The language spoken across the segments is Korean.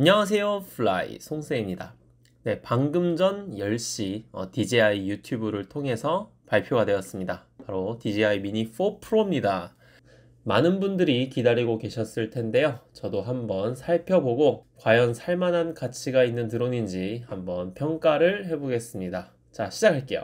안녕하세요 플라이 송쌤입니다 네 방금 전 10시 어, DJI 유튜브를 통해서 발표가 되었습니다 바로 DJI 미니 4 프로입니다 많은 분들이 기다리고 계셨을 텐데요 저도 한번 살펴보고 과연 살만한 가치가 있는 드론인지 한번 평가를 해보겠습니다 자 시작할게요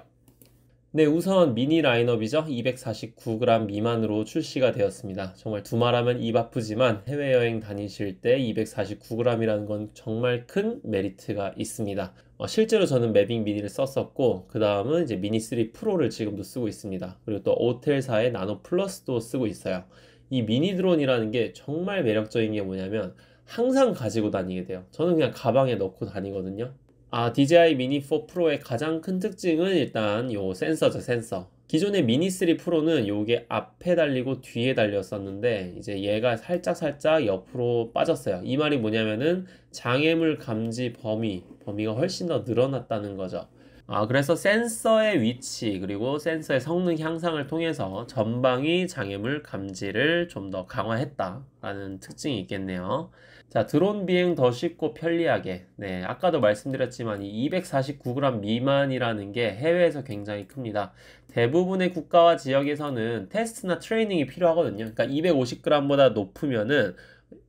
네, 우선 미니 라인업이죠. 249g 미만으로 출시가 되었습니다. 정말 두말하면 입 아프지만 해외여행 다니실 때 249g이라는 건 정말 큰 메리트가 있습니다. 어, 실제로 저는 매빅 미니를 썼었고 그 다음은 이제 미니 3 프로를 지금도 쓰고 있습니다. 그리고 또 오텔사의 나노 플러스도 쓰고 있어요. 이 미니 드론이라는 게 정말 매력적인 게 뭐냐면 항상 가지고 다니게 돼요. 저는 그냥 가방에 넣고 다니거든요. 아, DJI 미니 4 프로의 가장 큰 특징은 일단 요 센서죠, 센서. 기존의 미니 3 프로는 요게 앞에 달리고 뒤에 달렸었는데 이제 얘가 살짝 살짝 옆으로 빠졌어요. 이 말이 뭐냐면은 장애물 감지 범위, 범위가 훨씬 더 늘어났다는 거죠. 아, 그래서 센서의 위치 그리고 센서의 성능 향상을 통해서 전방위 장애물 감지를 좀 더 강화했다라는 특징이 있겠네요. 자, 드론 비행 더 쉽고 편리하게. 네, 아까도 말씀드렸지만 이 249g 미만이라는 게 해외에서 굉장히 큽니다. 대부분의 국가와 지역에서는 테스트나 트레이닝이 필요하거든요. 그러니까 250g보다 높으면은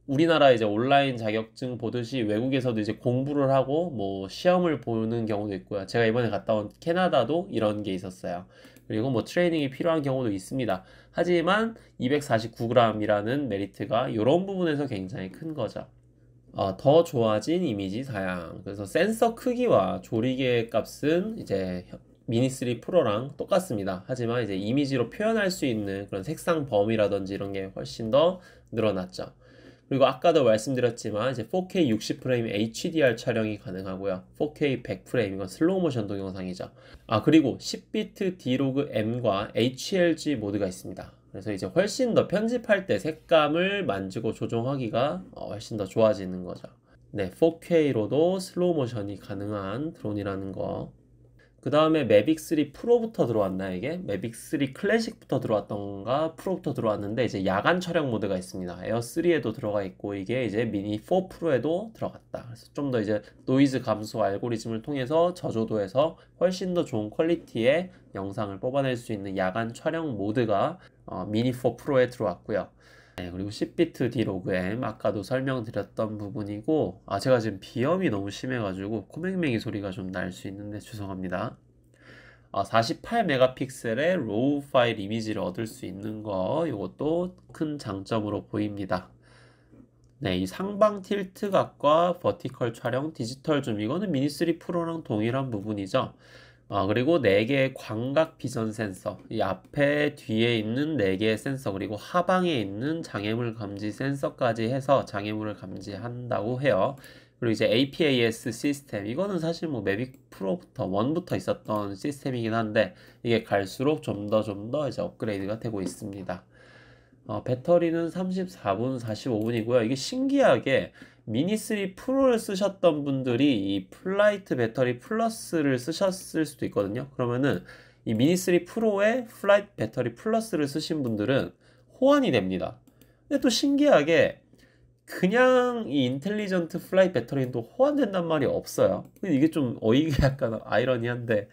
우리나라 이제 온라인 자격증 보듯이 외국에서도 이제 공부를 하고 뭐 시험을 보는 경우도 있고요. 제가 이번에 갔다 온 캐나다도 이런 게 있었어요. 그리고 뭐 트레이닝이 필요한 경우도 있습니다. 하지만 249g이라는 메리트가 이런 부분에서 굉장히 큰 거죠. 어, 더 좋아진 이미지 사양. 그래서 센서 크기와 조리개 값은 이제 미니3 프로랑 똑같습니다. 하지만 이제 이미지로 표현할 수 있는 그런 색상 범위라든지 이런 게 훨씬 더 늘어났죠. 그리고 아까도 말씀드렸지만 이제 4K 60프레임 HDR 촬영이 가능하고요. 4K 100프레임 이건 슬로우 모션 동영상이죠. 아 그리고 10비트 D로그 M과 HLG 모드가 있습니다. 그래서 이제 훨씬 더 편집할 때 색감을 만지고 조정하기가 어, 훨씬 더 좋아지는 거죠. 네, 4K로도 슬로우 모션이 가능한 드론이라는 거그 다음에 매빅3 프로부터 들어왔나 이게? 매빅3 클래식부터 들어왔던가 프로부터 들어왔는데 이제 야간 촬영 모드가 있습니다. 에어3에도 들어가 있고 이게 이제 미니4 프로에도 들어갔다. 그래서 좀 더 이제 노이즈 감소 알고리즘을 통해서 저조도에서 훨씬 더 좋은 퀄리티의 영상을 뽑아낼 수 있는 야간 촬영 모드가 어, 미니4 프로에 들어왔고요. 네, 그리고 10비트 D 로그 M 아까도 설명드렸던 부분이고 아 제가 지금 비염이 너무 심해가지고 코맹맹이 소리가 좀 날 수 있는데 죄송합니다. 아, 48메가픽셀의 로우 파일 이미지를 얻을 수 있는 거 이것도 큰 장점으로 보입니다. 네, 이 상방 틸트각과 버티컬 촬영 디지털 줌 이거는 미니3 프로랑 동일한 부분이죠. 어, 그리고 4개의 광각 비전 센서, 이 앞에 뒤에 있는 4개의 센서, 그리고 하방에 있는 장애물 감지 센서까지 해서 장애물을 감지한다고 해요. 그리고 이제 APAS 시스템, 이거는 사실 뭐 매빅 프로부터, 1부터 있었던 시스템이긴 한데, 이게 갈수록 좀 더 좀 더 이제 업그레이드가 되고 있습니다. 어, 배터리는 34분, 45분이고요. 이게 신기하게 미니3 프로를 쓰셨던 분들이 이 플라이트 배터리 플러스를 쓰셨을 수도 있거든요. 그러면은 이 미니3 프로에 플라이트 배터리 플러스를 쓰신 분들은 호환이 됩니다. 근데 또 신기하게 그냥 이 인텔리전트 플라이트 배터리는 또 호환된단 말이 없어요. 이게 좀 어이가 약간 아이러니한데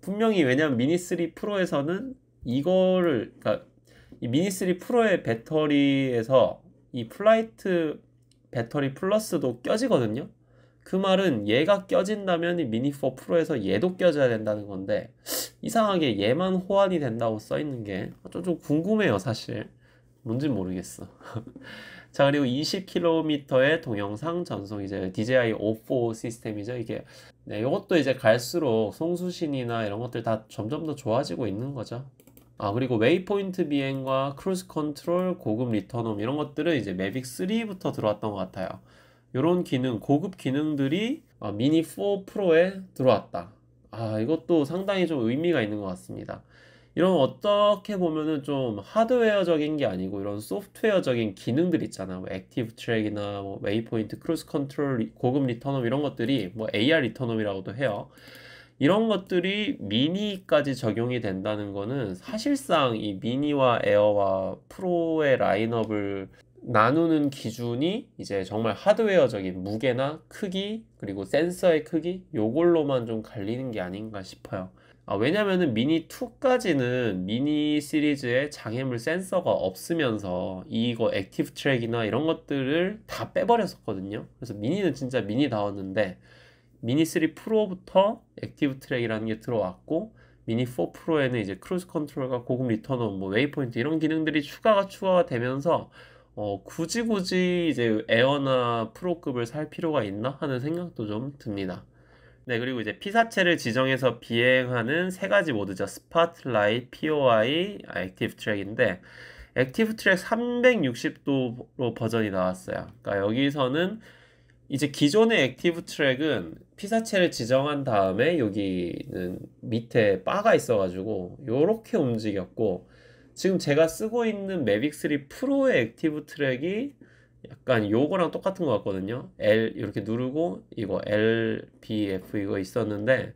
분명히 왜냐면 미니3 프로에서는 이거를 그러니까 이 미니3 프로의 배터리에서 이 플라이트 배터리 플러스도 껴지거든요. 그 말은 얘가 껴진다면 미니 4 프로에서 얘도 껴져야 된다는 건데 이상하게 얘만 호환이 된다고 써 있는 게 좀 궁금해요, 사실. 뭔진 모르겠어. 자, 그리고 20km의 동영상 전송 이제 DJI O4 시스템이죠. 이게 네, 이것도 이제 갈수록 송수신이나 이런 것들 다 점점 더 좋아지고 있는 거죠. 아, 그리고 웨이포인트 비행과 크루즈 컨트롤, 고급 리턴홈 이런 것들은 이제 매빅 3부터 들어왔던 것 같아요. 이런 기능, 고급 기능들이 아, 미니 4 프로에 들어왔다. 아, 이것도 상당히 좀 의미가 있는 것 같습니다. 이런 어떻게 보면은 좀 하드웨어적인 게 아니고 이런 소프트웨어적인 기능들 있잖아. 뭐 액티브 트랙이나 뭐 웨이포인트, 크루즈 컨트롤, 고급 리턴홈 이런 것들이 뭐 AR 리턴홈이라고도 해요. 이런 것들이 미니까지 적용이 된다는 거는 사실상 이 미니와 에어와 프로의 라인업을 나누는 기준이 이제 정말 하드웨어적인 무게나 크기 그리고 센서의 크기 요걸로만 좀 갈리는 게 아닌가 싶어요. 아, 왜냐면은 미니 2까지는 미니 시리즈에 장애물 센서가 없으면서 이거 액티브 트랙이나 이런 것들을 다 빼버렸었거든요. 그래서 미니는 진짜 미니다웠는데 미니 3 프로부터 액티브 트랙이라는 게 들어왔고 미니 4 프로에는 이제 크루즈 컨트롤과 고급 리턴온, 뭐 웨이포인트 이런 기능들이 추가가 추가가 되면서 어, 굳이 굳이 이제 에어나 프로급을 살 필요가 있나 하는 생각도 좀 듭니다. 네, 그리고 이제 피사체를 지정해서 비행하는 세 가지 모드죠. 스파트라이트, POI, 아, 액티브 트랙인데 액티브 트랙 360도 로 버전이 나왔어요. 그러니까 여기서는 이제 기존의 액티브 트랙은 피사체를 지정한 다음에 여기는 밑에 바가 있어가지고 이렇게 움직였고 지금 제가 쓰고 있는 매빅3 프로의 액티브 트랙이 약간 요거랑 똑같은 것 같거든요. L 이렇게 누르고 이거 L, B, F 이거 있었는데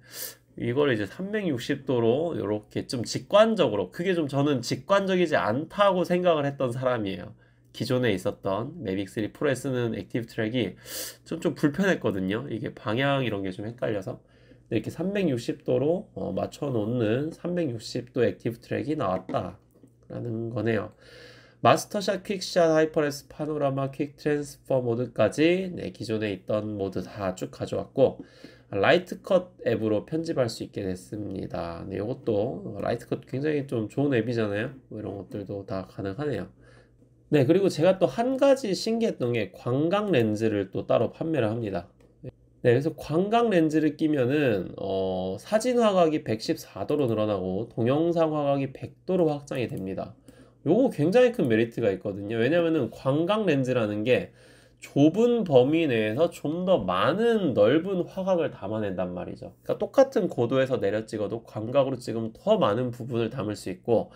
이걸 이제 360도로 이렇게 좀 직관적으로 그게 좀 저는 직관적이지 않다고 생각을 했던 사람이에요. 기존에 있었던 매빅 3 프로에 쓰는 액티브 트랙이 좀, 좀 불편했거든요. 이게 방향 이런 게 좀 헷갈려서. 이렇게 360도로 어, 맞춰 놓는 360도 액티브 트랙이 나왔다라는 거네요. 마스터샷, 퀵샷, 하이퍼레스, 파노라마, 퀵 트랜스퍼 모드까지 네, 기존에 있던 모드 다 쭉 가져왔고 라이트 컷 앱으로 편집할 수 있게 됐습니다. 네, 이것도 라이트 컷 굉장히 좀 좋은 앱이잖아요. 뭐 이런 것들도 다 가능하네요. 네, 그리고 제가 또 한 가지 신기했던 게 광각 렌즈를 또 따로 판매를 합니다. 네, 그래서 광각 렌즈를 끼면은 어, 사진 화각이 114도로 늘어나고 동영상 화각이 100도로 확장이 됩니다. 요거 굉장히 큰 메리트가 있거든요. 왜냐면은 광각 렌즈라는 게 좁은 범위 내에서 좀 더 많은 넓은 화각을 담아낸단 말이죠. 그러니까 똑같은 고도에서 내려 찍어도 광각으로 찍으면 더 많은 부분을 담을 수 있고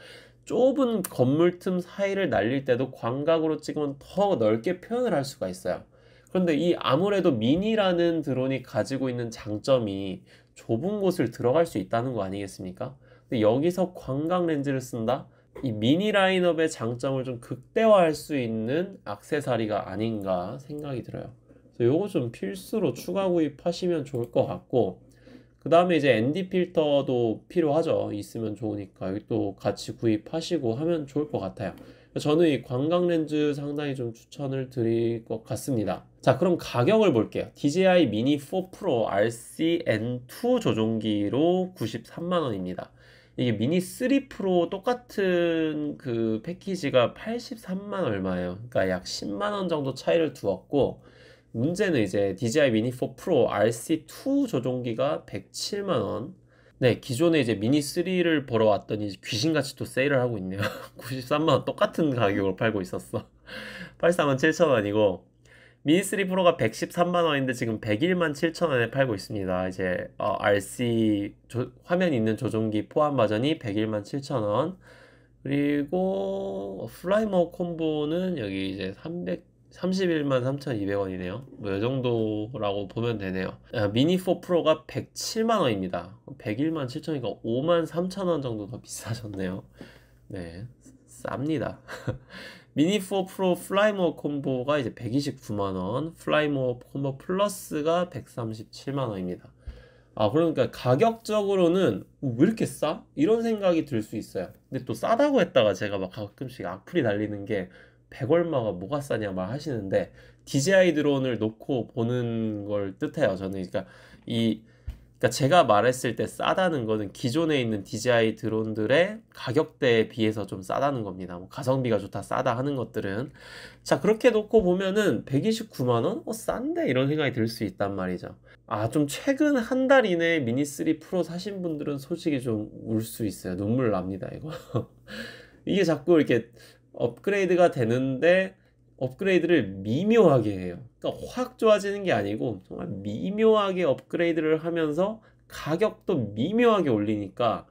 좁은 건물 틈 사이를 날릴 때도 광각으로 찍으면 더 넓게 표현을 할 수가 있어요. 그런데 이 아무래도 미니라는 드론이 가지고 있는 장점이 좁은 곳을 들어갈 수 있다는 거 아니겠습니까? 근데 여기서 광각 렌즈를 쓴다? 이 미니 라인업의 장점을 좀 극대화할 수 있는 악세사리가 아닌가 생각이 들어요. 그래서 요거 좀 필수로 추가 구입하시면 좋을 것 같고 그 다음에 이제 ND 필터도 필요하죠. 있으면 좋으니까. 또 같이 구입하시고 하면 좋을 것 같아요. 저는 이 관광 렌즈 상당히 좀 추천을 드릴 것 같습니다. 자, 그럼 가격을 볼게요. DJI 미니 4 프로 RCN2 조종기로 93만원입니다. 이게 미니 3 프로 똑같은 그 패키지가 83만 얼마예요. 그러니까 약 10만 원 정도 차이를 두었고 문제는 이제 DJI 미니 4 프로 RC2 조종기가 107만 원. 네, 기존에 이제 미니 3를 보러 왔더니 귀신같이 또 세일을 하고 있네요. 93만 원 똑같은 가격으로 팔고 있었어. 84만 7천 원이고 미니 3 프로가 113만 원인데 지금 101만 7천 원에 팔고 있습니다. 이제 어, RC 조, 화면 있는 조종기 포함 버전이 101만 7천 원. 그리고 플라이머 콤보는 여기 이제 300 31만 3,200원이네요. 뭐, 요 정도라고 보면 되네요. 아, 미니 4 프로가 107만원입니다. 101만 7천이니까 5만 3천원 정도 더 비싸졌네요. 네, 쌉니다. 미니 4 프로 플라이모어 콤보가 이제 129만원, 플라이모어 콤보 플러스가 137만원입니다. 아, 그러니까 가격적으로는 왜 이렇게 싸? 이런 생각이 들 수 있어요. 근데 또 싸다고 했다가 제가 막 가끔씩 악플이 달리는 게100 얼마가 뭐가 싸냐 말 하시는데 DJI 드론을 놓고 보는 걸 뜻해요. 저는 그러니까 이 그러니까 제가 말했을 때 싸다는 거는 기존에 있는 DJI 드론들의 가격대에 비해서 좀 싸다는 겁니다. 뭐 가성비가 좋다 싸다 하는 것들은 자 그렇게 놓고 보면은 129만 원? 어 싼데 이런 생각이 들 수 있단 말이죠. 아 좀 최근 한 달 이내에 미니 3 프로 사신 분들은 솔직히 좀 울 수 있어요. 눈물 납니다 이거. 이게 자꾸 이렇게 업그레이드가 되는데 업그레이드를 미묘하게 해요. 그러니까 확 좋아지는 게 아니고 정말 미묘하게 업그레이드를 하면서 가격도 미묘하게 올리니까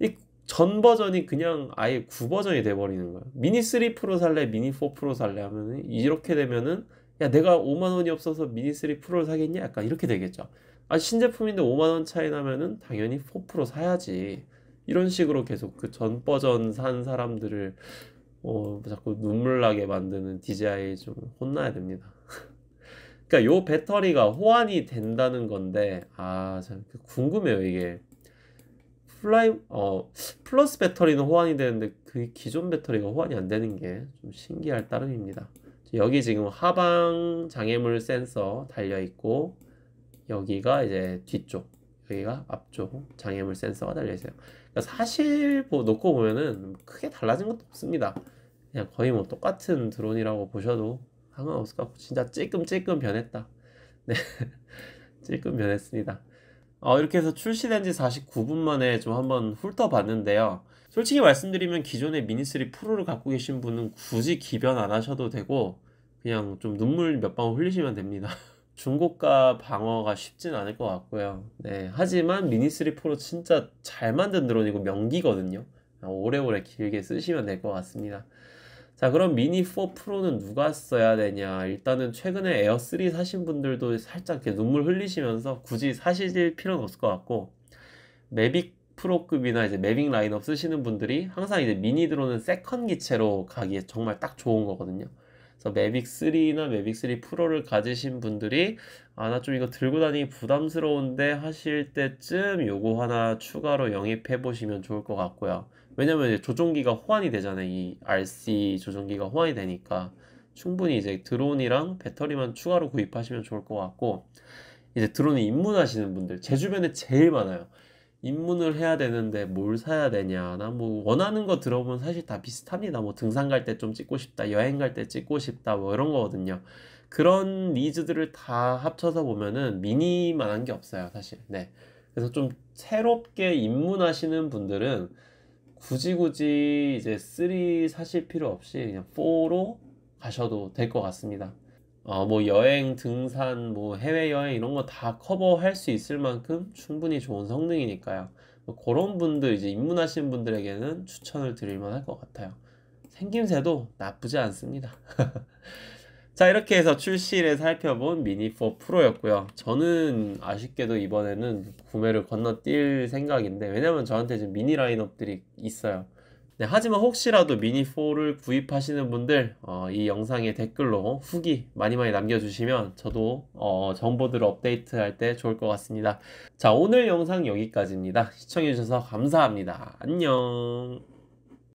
이 전 버전이 그냥 아예 9버전이 돼버리는 거예요. 미니 3 프로 살래, 미니 4 프로 살래 하면은 이렇게 되면은 야 내가 5만 원이 없어서 미니 3 프로를 사겠냐? 약간 이렇게 되겠죠. 아 신제품인데 5만 원 차이 나면은 당연히 4 프로 사야지. 이런 식으로 계속 그 전 버전 산 사람들을 어, 자꾸 눈물 나게 만드는 DJI 좀 혼나야 됩니다. 그러니까 요 배터리가 호환이 된다는 건데 아 참 궁금해요 이게 플라이 어 플러스 배터리는 호환이 되는데 그 기존 배터리가 호환이 안 되는 게 좀 신기할 따름입니다. 여기 지금 하방 장애물 센서 달려 있고 여기가 이제 뒤쪽 여기가 앞쪽 장애물 센서가 달려있어요 그러니까 사실 뭐 놓고 보면은 크게 달라진 것도 없습니다 그냥 거의 뭐 똑같은 드론이라고 보셔도 상관없을 것 같고 진짜 찔끔찔끔 변했다 네 찔끔 변했습니다 어, 이렇게 해서 출시된 지 49분 만에 좀 한번 훑어봤는데요 솔직히 말씀드리면 기존의 미니3 프로를 갖고 계신 분은 굳이 기변 안 하셔도 되고 그냥 좀 눈물 몇 방울 흘리시면 됩니다 중고가 방어가 쉽진 않을 것 같고요. 네, 하지만 미니3 프로 진짜 잘 만든 드론이고 명기거든요. 아, 오래오래 길게 쓰시면 될 것 같습니다. 자, 그럼 미니4 프로는 누가 써야 되냐? 일단은 최근에 에어3 사신 분들도 살짝 이렇게 눈물 흘리시면서 굳이 사실 필요는 없을 것 같고, 매빅 프로급이나 이제 매빅 라인업 쓰시는 분들이 항상 이제 미니 드론은 세컨 기체로 가기에 정말 딱 좋은 거거든요. 그래서 매빅 3나 매빅 3 프로를 가지신 분들이 아 나 좀 이거 들고 다니기 부담스러운데 하실 때쯤 요거 하나 추가로 영입해 보시면 좋을 것 같고요. 왜냐면 조종기가 호환이 되잖아요. 이 RC 조종기가 호환이 되니까 충분히 이제 드론이랑 배터리만 추가로 구입하시면 좋을 것 같고 이제 드론을 입문하시는 분들 제 주변에 제일 많아요. 입문을 해야 되는데 뭘 사야 되냐. 나뭐 원하는 거 들어보면 사실 다 비슷합니다. 뭐 등산 갈 때 좀 찍고 싶다. 여행 갈 때 찍고 싶다. 뭐 이런 거거든요. 그런 니즈들을 다 합쳐서 보면은 미니만한 게 없어요. 사실. 네. 그래서 좀 새롭게 입문하시는 분들은 굳이 굳이 이제 3 사실 필요 없이 그냥 4로 가셔도 될 것 같습니다. 어, 뭐 여행, 등산, 뭐 해외여행 이런 거 다 커버할 수 있을 만큼 충분히 좋은 성능이니까요. 뭐 그런 분들, 이제 입문하신 분들에게는 추천을 드릴만 할 것 같아요. 생김새도 나쁘지 않습니다. 자, 이렇게 해서 출시일에 살펴본 미니4 프로였고요. 저는 아쉽게도 이번에는 구매를 건너뛸 생각인데, 왜냐면 저한테 지금 미니 라인업들이 있어요. 네, 하지만 혹시라도 미니4를 구입하시는 분들 어, 이 영상의 댓글로 후기 많이 많이 남겨주시면 저도 어, 정보들을 업데이트할 때 좋을 것 같습니다. 자 오늘 영상 여기까지입니다. 시청해주셔서 감사합니다. 안녕